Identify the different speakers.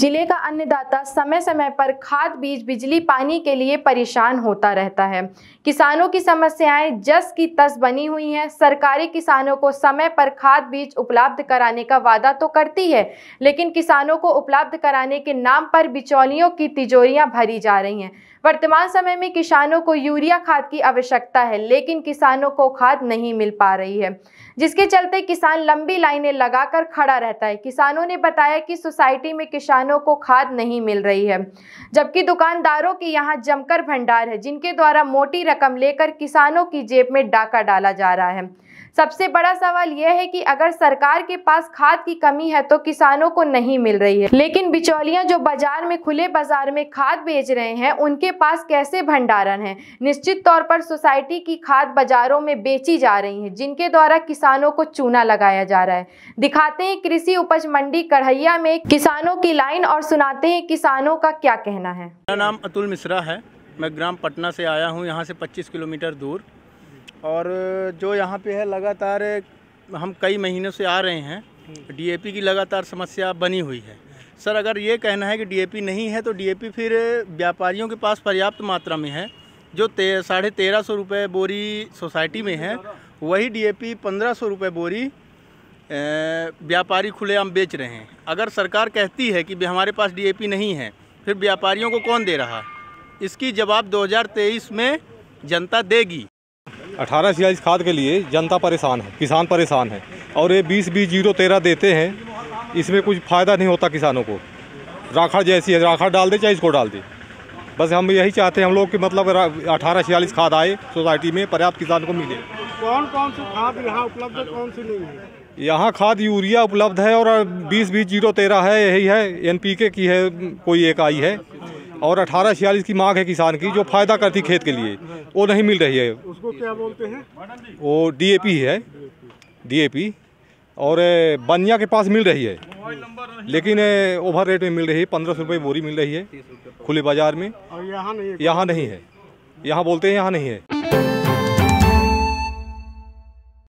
Speaker 1: जिले का अन्नदाता समय समय पर खाद बीज बिजली पानी के लिए परेशान होता रहता है किसानों की समस्याएं जस की तस बनी हुई हैं सरकारी किसानों को समय पर खाद बीज उपलब्ध कराने का वादा तो करती है लेकिन किसानों को उपलब्ध कराने के नाम पर बिचौलियों की तिजोरियां भरी जा रही हैं वर्तमान समय में किसानों को यूरिया खाद की आवश्यकता है लेकिन किसानों को खाद नहीं मिल पा रही है जिसके चलते किसान लंबी लाइनें लगाकर खड़ा रहता है किसानों ने बताया कि सोसाइटी में किसान किसानों को खाद नहीं मिल रही है जबकि दुकानदारों की यहाँ जमकर भंडार है जिनके द्वारा मोटी रकम लेकर किसानों की जेब में डाका डाला जा रहा है सबसे बड़ा सवाल यह है कि अगर सरकार के पास खाद की कमी है तो किसानों को नहीं मिल रही है लेकिन बिचौलिया जो बाजार में खुले बाजार में खाद बेच रहे हैं उनके पास कैसे भंडारण है निश्चित तौर पर सोसाइटी की खाद बाजारों में बेची जा रही है जिनके द्वारा किसानों को चूना लगाया जा रहा है दिखाते हैं कृषि उपज मंडी कढ़ैया में किसानों की लाइन और सुनाते हैं किसानों का क्या कहना है
Speaker 2: मेरा नाम अतुल मिश्रा है मैं ग्राम पटना से आया हूँ यहाँ से 25 किलोमीटर दूर और जो यहाँ पे है लगातार हम कई महीनों से आ रहे हैं डीएपी की लगातार समस्या बनी हुई है सर अगर ये कहना है कि डीएपी नहीं है तो डीएपी फिर व्यापारियों के पास पर्याप्त मात्रा में है जो ते, साढ़े तेरह सौ रुपये बोरी सोसाइटी में है वही डीएपी पंद्रह सौ रुपये बोरी व्यापारी खुलेआम बेच रहे हैं अगर सरकार कहती है कि हमारे पास डी नहीं है फिर व्यापारियों को कौन दे रहा इसकी जवाब दो में जनता देगी
Speaker 3: अठारह छियालीस खाद के लिए जनता परेशान है किसान परेशान है और ये बीस बीस जीरो तेरह देते हैं इसमें कुछ फ़ायदा नहीं होता किसानों को राखड़ जैसी है राखड़ डाल दे चाहे इसको डाल दे बस हम यही चाहते हैं हम लोग कि मतलब अठारह छियालीस खाद आए सोसाइटी में पर्याप्त किसान को मिले कौन कौन सी खाद यहाँ उपलब्ध है कौन सी नहीं है यहाँ खाद यूरिया उपलब्ध है और बीस बीस जीरो तेरह है यही है एनपीके की है कोई एक आई है और अठारह छियालीस की मांग है किसान की जो फ़ायदा करती खेत के लिए वो नहीं मिल रही है उसको क्या बोलते हैं वो डीएपी है डीएपी और बनिया के पास मिल रही है लेकिन ओवर रेट में मिल रही है पंद्रह सौ रुपये बोरी मिल रही है खुले बाज़ार में यहाँ नहीं है यहाँ बोलते हैं यहाँ नहीं है